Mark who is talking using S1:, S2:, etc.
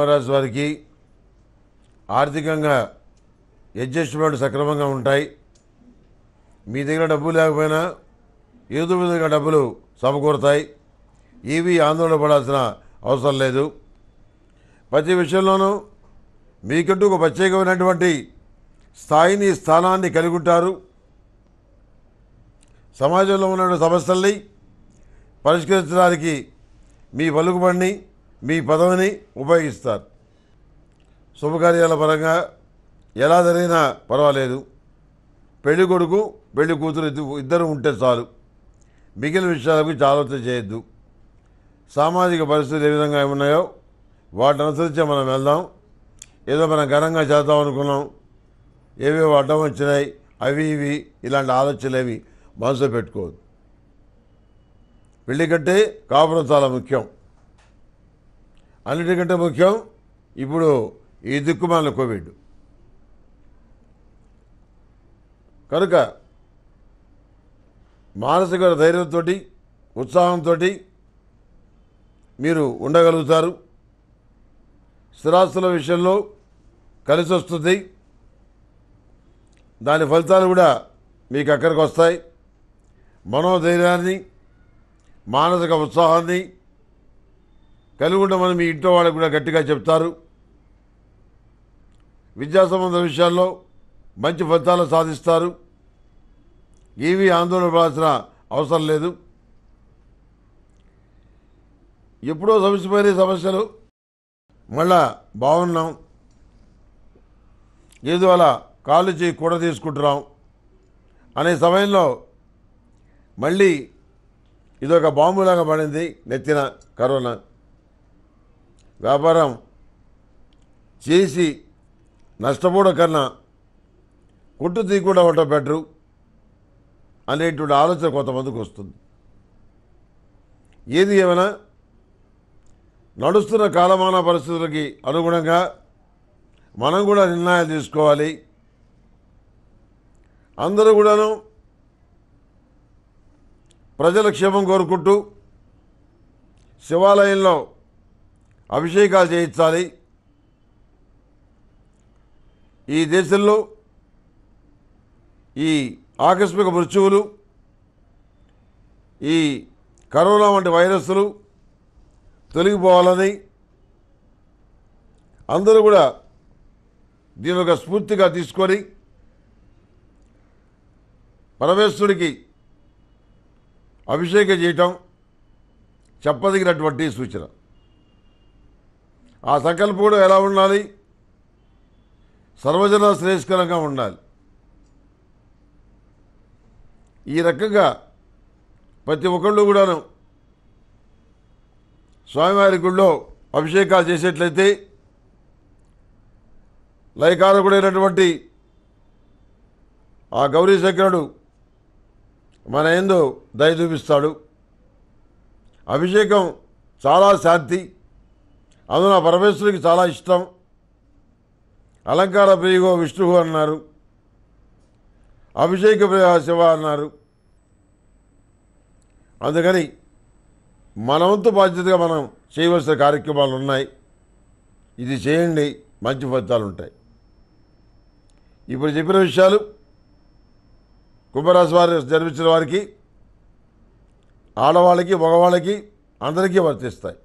S1: పద్మరాజు వారికి ఆర్థికంగా అడ్జస్ట్మెంట్ సక్రమంగా ఉంటాయి మీ దగ్గర డబ్బు లేకపోయినా ఏదో విధంగా డబ్బులు సమకూరుతాయి ఏవి ఆందోళన పడాల్సిన అవసరం లేదు ప్రతి విషయంలోనూ మీకంటూ ఒక ప్రత్యేకమైనటువంటి స్థాయిని స్థానాన్ని కలిగి ఉంటారు సమాజంలో ఉన్నటువంటి సమస్యల్ని పరిష్కరించడానికి మీ పలుకుబడిని మీ పదవిని ఉపయోగిస్తారు శుభకార్యాల పరంగా ఎలా జరిగినా పర్వాలేదు పెళ్లి కొడుకు పెళ్లి కూతురు ఇద్దరు ఉంటే చాలు మిగిలిన విషయాలకు గురించి చేయొద్దు సామాజిక పరిస్థితులు ఏ విధంగా ఉన్నాయో వాటిని అనుసరించే మనం వెళ్దాం ఏదో మనం ఘనంగా చేద్దాం అనుకున్నాం ఏవేవో అడ్డం వచ్చినాయి అవి ఇవి ఇలాంటి ఆలోచనలు ఏవి మనసులో పెట్టుకోవద్దు పెళ్ళికంటే కాపురం చాలా ముఖ్యం అన్నిటికంటే ముఖ్యం ఇప్పుడు ఈ దిక్కుమాల కోవిడ్ కనుక మానసిక ధైర్యంతో ఉత్సాహంతో మీరు ఉండగలుగుతారు స్థిరాస్తుల విషయంలో కలిసి వస్తుంది దాని ఫలితాలు కూడా మీకు అక్కడికి వస్తాయి మనోధైర్యాన్ని మానసిక ఉత్సాహాన్ని కలిగి ఉండమని మీ ఇంట్లో వాళ్ళకు కూడా గట్టిగా చెప్తారు విద్యా సంబంధ విషయాల్లో మంచి ఫలితాలు సాధిస్తారు ఏవి ఆందోళన పడాల్సిన అవసరం లేదు ఎప్పుడో సమస్యపోయిన సమస్యలు మళ్ళా బాగున్నాం ఏదో అలా కాళ్ళు చేయి కూడా తీసుకుంటున్నాం అనే సమయంలో మళ్ళీ ఇదొక బాంబులాగా పడింది నెత్తిన కరోనా వ్యాపారం చేసి నష్టపోవడం కన్నా కొట్టు తీయకుండా ఉండటం బెటరు అనేటువంటి ఆలోచన కొంతమందికి వస్తుంది ఏది ఏమైనా నడుస్తున్న కాలమాన పరిస్థితులకి అనుగుణంగా మనం కూడా నిర్ణయాలు తీసుకోవాలి అందరూ కూడాను ప్రజల క్షేమం కోరుకుంటూ శివాలయంలో అభిషేకాలు చేయించాలి ఈ దేశంలో ఈ ఆకస్మిక మృత్యువులు ఈ కరోనా వంటి వైరస్లు తొలగిపోవాలని అందరూ కూడా దీని ఒక స్ఫూర్తిగా తీసుకొని పరమేశ్వరుడికి అభిషేకం చేయటం చెప్పదగినటువంటి సూచన ఆ సంకల్పం కూడా ఎలా ఉండాలి సర్వజన శ్రేష్కరంగా ఉండాలి ఈ రకంగా ప్రతి ఒక్కళ్ళు కూడాను స్వామివారి గుళ్ళో అభిషేకాలు చేసేట్లయితే లైకారకుడైనటువంటి ఆ గౌరీ శంకరుడు మన ఏందో దయ చూపిస్తాడు అభిషేకం చాలా శాంతి అందున పరమేశ్వరుడికి చాలా ఇష్టం అలంకార ప్రియుగో విష్ణువు అన్నారు అభిషేక ప్రియ శివ అన్నారు అందుకని మనవంతు బాధ్యతగా మనం చేయవలసిన కార్యక్రమాలు ఉన్నాయి ఇది చేయండి మంచి ఫలితాలు ఉంటాయి ఇప్పుడు చెప్పిన విషయాలు కుంభరాశి వారి జన్మించిన వారికి ఆడవాళ్ళకి మగవాళ్ళకి అందరికీ వర్తిస్తాయి